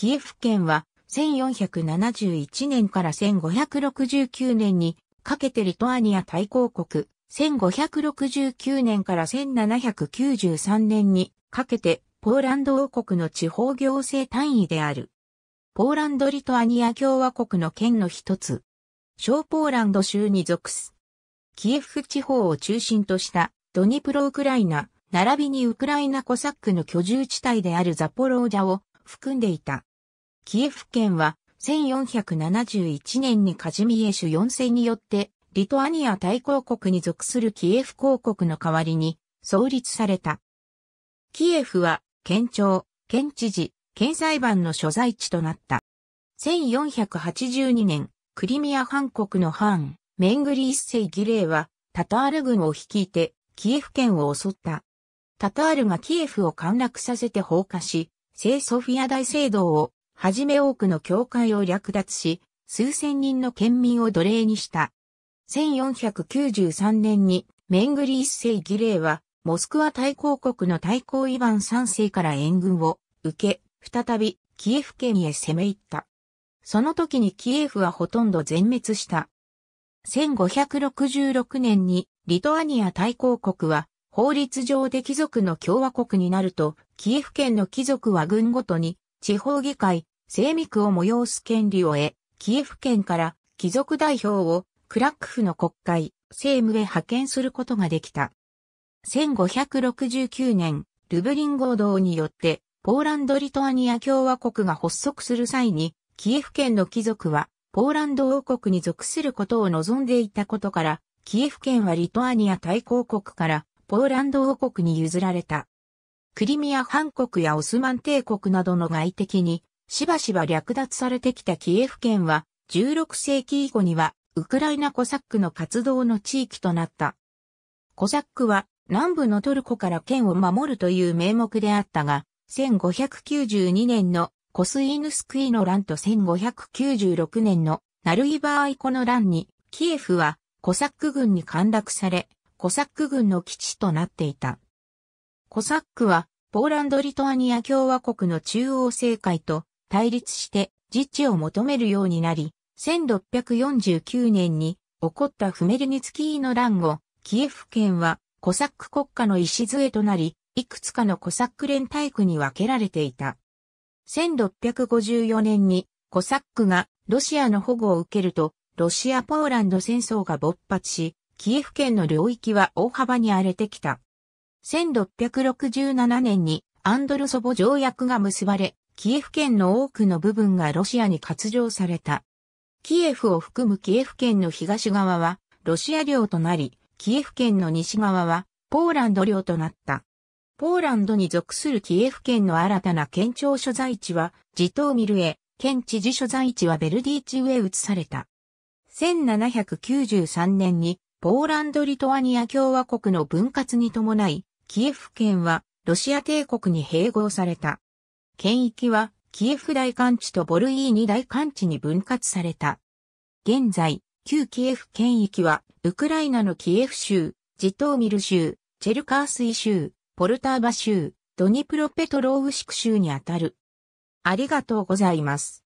キエフ県は1471年から1569年にかけてリトアニア大公国、1569年から1793年にかけてポーランド王国の地方行政単位である。ポーランド・リトアニア共和国の県の一つ。小ポーランド州に属す。キエフ地方を中心としたドニプロウクライナ、並びにウクライナコサックの居住地帯であるザポロージャを含んでいた。キエフ県は1471年にカジミエシュ4世によってリトアニア大公国に属するキエフ公国の代わりに創立された。キエフは県庁、県知事、県裁判の所在地となった。1482年、クリミア半国の藩、メングリ一世儀礼はタタール軍を率いてキエフ県を襲った。タタールがキエフを陥落させて放火し、聖ソフィア大聖堂をはじめ多くの教会を略奪し、数千人の県民を奴隷にした。1493年にメングリ一世儀礼は、モスクワ大公国の大公イヴァン三世から援軍を受け、再びキエフ県へ攻め入った。その時にキエフはほとんど全滅した。1566年にリトアニア大公国は法律上で貴族の共和国になると、キエフ県の貴族は軍ごとに地方議会、精密を催す権利を得、キエフ県から貴族代表をクラックフの国会、政務へ派遣することができた。1569年、ルブリン合同によって、ポーランド・リトアニア共和国が発足する際に、キエフ県の貴族は、ポーランド王国に属することを望んでいたことから、キエフ県はリトアニア大公国から、ポーランド王国に譲られた。クリミア半国やオスマン帝国などの外敵に、しばしば略奪されてきたキエフ県は、16世紀以後には、ウクライナコサックの活動の地域となった。コサックは、南部のトルコから県を守るという名目であったが、1592年のコスイヌスクイの乱と1596年のナルイバーイコの乱に、キエフはコサック軍に陥落され、コサック軍の基地となっていた。コサックは、ポーランド・リトアニア共和国の中央政界と対立して自治を求めるようになり、1649年に起こったフメルニツキーの乱後、キエフ県はコサック国家の礎となり、いくつかのコサック連帯区に分けられていた。1654年にコサックがロシアの保護を受けると、ロシア・ポーランド戦争が勃発し、キエフ県の領域は大幅に荒れてきた。1667年にアンドルソボ条約が結ばれ、キエフ県の多くの部分がロシアに割譲された。キエフを含むキエフ県の東側はロシア領となり、キエフ県の西側はポーランド領となった。ポーランドに属するキエフ県の新たな県庁所在地はジトーミルへ、県知事所在地はベルディーチウへ移された。1793年にポーランド・リトアニア共和国の分割に伴い、キエフ県はロシア帝国に併合された。県域はキエフ大館地とボルイーニ大館地に分割された。現在、旧キエフ県域は、ウクライナのキエフ州、ジトーミル州、チェルカースイ州、ポルターバ州、ドニプロペトロウシク州にあたる。ありがとうございます。